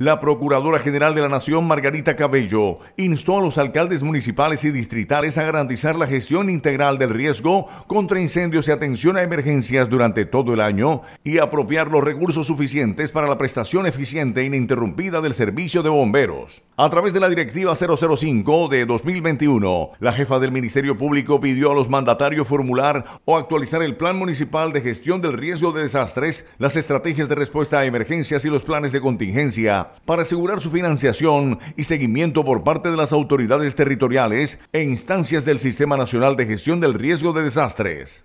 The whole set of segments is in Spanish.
La Procuradora General de la Nación, Margarita Cabello, instó a los alcaldes municipales y distritales a garantizar la gestión integral del riesgo contra incendios y atención a emergencias durante todo el año y apropiar los recursos suficientes para la prestación eficiente e ininterrumpida del servicio de bomberos. A través de la Directiva 005 de 2021, la jefa del Ministerio Público pidió a los mandatarios formular o actualizar el Plan Municipal de Gestión del Riesgo de Desastres, las estrategias de respuesta a emergencias y los planes de contingencia para asegurar su financiación y seguimiento por parte de las autoridades territoriales e instancias del Sistema Nacional de Gestión del Riesgo de Desastres.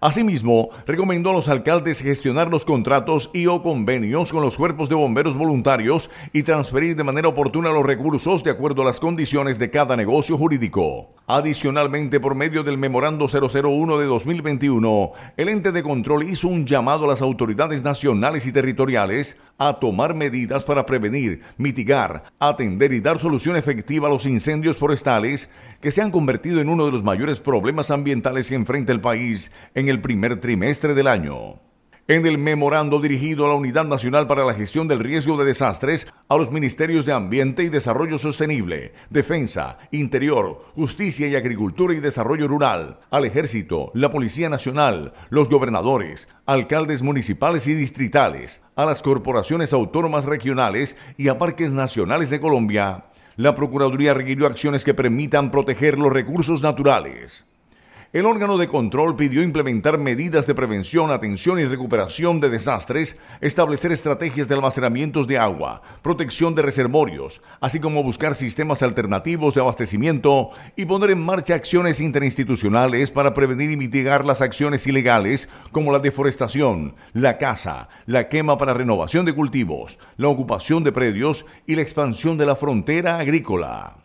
Asimismo, recomendó a los alcaldes gestionar los contratos y o convenios con los cuerpos de bomberos voluntarios y transferir de manera oportuna los recursos de acuerdo a las condiciones de cada negocio jurídico. Adicionalmente, por medio del Memorando 001 de 2021, el ente de control hizo un llamado a las autoridades nacionales y territoriales a tomar medidas para prevenir, mitigar, atender y dar solución efectiva a los incendios forestales que se han convertido en uno de los mayores problemas ambientales que enfrenta el país en el primer trimestre del año. En el memorando dirigido a la Unidad Nacional para la Gestión del Riesgo de Desastres, a los Ministerios de Ambiente y Desarrollo Sostenible, Defensa, Interior, Justicia y Agricultura y Desarrollo Rural, al Ejército, la Policía Nacional, los gobernadores, alcaldes municipales y distritales, a las corporaciones autónomas regionales y a parques nacionales de Colombia, la Procuraduría requirió acciones que permitan proteger los recursos naturales el órgano de control pidió implementar medidas de prevención, atención y recuperación de desastres, establecer estrategias de almacenamientos de agua, protección de reservorios, así como buscar sistemas alternativos de abastecimiento y poner en marcha acciones interinstitucionales para prevenir y mitigar las acciones ilegales como la deforestación, la caza, la quema para renovación de cultivos, la ocupación de predios y la expansión de la frontera agrícola.